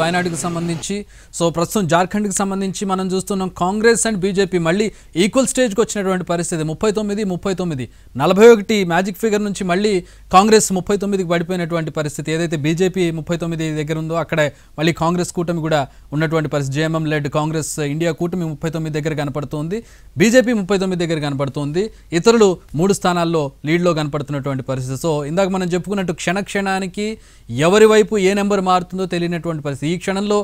వయనాడుకు సంబంధించి సో ప్రస్తుతం జార్ఖండ్కి సంబంధించి మనం చూస్తున్నాం కాంగ్రెస్ అండ్ బీజేపీ మళ్ళీ ఈక్వల్ స్టేజ్కి వచ్చినటువంటి పరిస్థితి ముప్పై తొమ్మిది ముప్పై తొమ్మిది నలభై ఒకటి మ్యాజిక్ ఫిగర్ నుంచి మళ్ళీ కాంగ్రెస్ ముప్పై తొమ్మిదికి పడిపోయినటువంటి పరిస్థితి ఏదైతే బీజేపీ ముప్పై తొమ్మిది దగ్గర ఉందో అక్కడే మళ్ళీ కాంగ్రెస్ కూటమి కూడా ఉన్నటువంటి పరిస్థితి జేఎంఎం లెడ్ కాంగ్రెస్ ఇండియా కూటమి ముప్పై తొమ్మిది దగ్గర కనపడుతుంది బీజేపీ ముప్పై తొమ్మిది దగ్గర కనపడుతుంది ఇతరులు మూడు స్థానాల్లో లీడ్లో కనపడుతున్నటువంటి పరిస్థితి సో ఇందాక మనం చెప్పుకున్నట్టు క్షణక్షణానికి ఎవరి వైపు ఏ నెంబర్ మారుతుందో తెలియనటువంటి పరిస్థితి పరిస్థితి ఈ క్షణంలో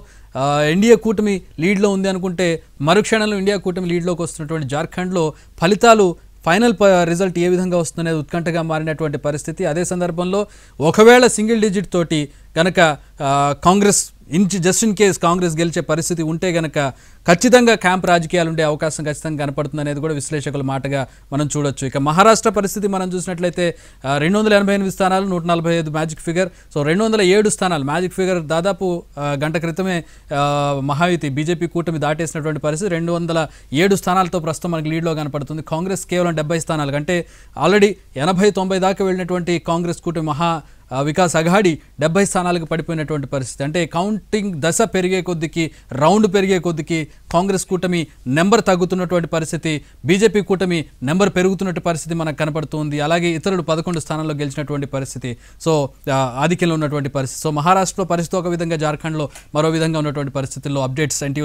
ఎన్డీఏ కూటమి లీడ్లో ఉంది అనుకుంటే మరుక్షణంలో ఇండియా కూటమి లీడ్లోకి వస్తున్నటువంటి జార్ఖండ్లో ఫలితాలు ఫైనల్ రిజల్ట్ ఏ విధంగా వస్తుందనేది ఉత్కంఠగా మారినటువంటి పరిస్థితి అదే సందర్భంలో ఒకవేళ సింగిల్ డిజిట్ తోటి కనుక Congress inch just in case Congress గెలిచే పరిస్థితి ఉంటే గనక ఖచ్చితంగా క్యాంప్ రాజకీయాలు ఉండే అవకాశం ఖచ్చితంగా కనపడుతుంది అనేది కూడా విశ్లేషకుల మాటగా మనం చూడొచ్చు ఇక మహారాష్ట్ర పరిస్థితి మనం చూసినట్లయితే రెండు వందల ఎనభై ఎనిమిది స్థానాలు నూట నలభై ఐదు మ్యాజిక్ ఫిగర్ సో రెండు వందల ఏడు స్థానాలు మ్యాజిక్ ఫిగర్ దాదాపు గంట క్రితమే మహాయుతి బీజేపీ కూటమి దాటేసినటువంటి పరిస్థితి రెండు వందల ఏడు స్థానాలతో ప్రస్తుతం మనకి లీడ్లో కనపడుతుంది కాంగ్రెస్ కేవలం డెబ్బై స్థానాలు అంటే ఆల్రెడీ ఎనభై తొంభై దాకా వెళ్ళినటువంటి కాంగ్రెస్ కూటమి మహా వికాస్ అఘాడి డెబ్బై స్థానాలకు పడిపోయినటువంటి పరిస్థితి అంటే కౌంటింగ్ దశ పెరిగే కొద్దికి రౌండ్ పెరిగే కొద్దికి కాంగ్రెస్ కూటమి నెంబర్ తగ్గుతున్నటువంటి పరిస్థితి బీజేపీ కూటమి నెంబర్ పెరుగుతున్నటువంటి పరిస్థితి మనకు కనపడుతుంది అలాగే ఇతరులు పదకొండు స్థానాల్లో గెలిచినటువంటి పరిస్థితి సో ఆధిక్యంలో ఉన్నటువంటి పరిస్థితి సో మహారాష్ట్రలో పరిస్థితి ఒక విధంగా జార్ఖండ్లో మరో విధంగా ఉన్నటువంటి పరిస్థితుల్లో అప్డేట్స్ ఎన్టీవీలో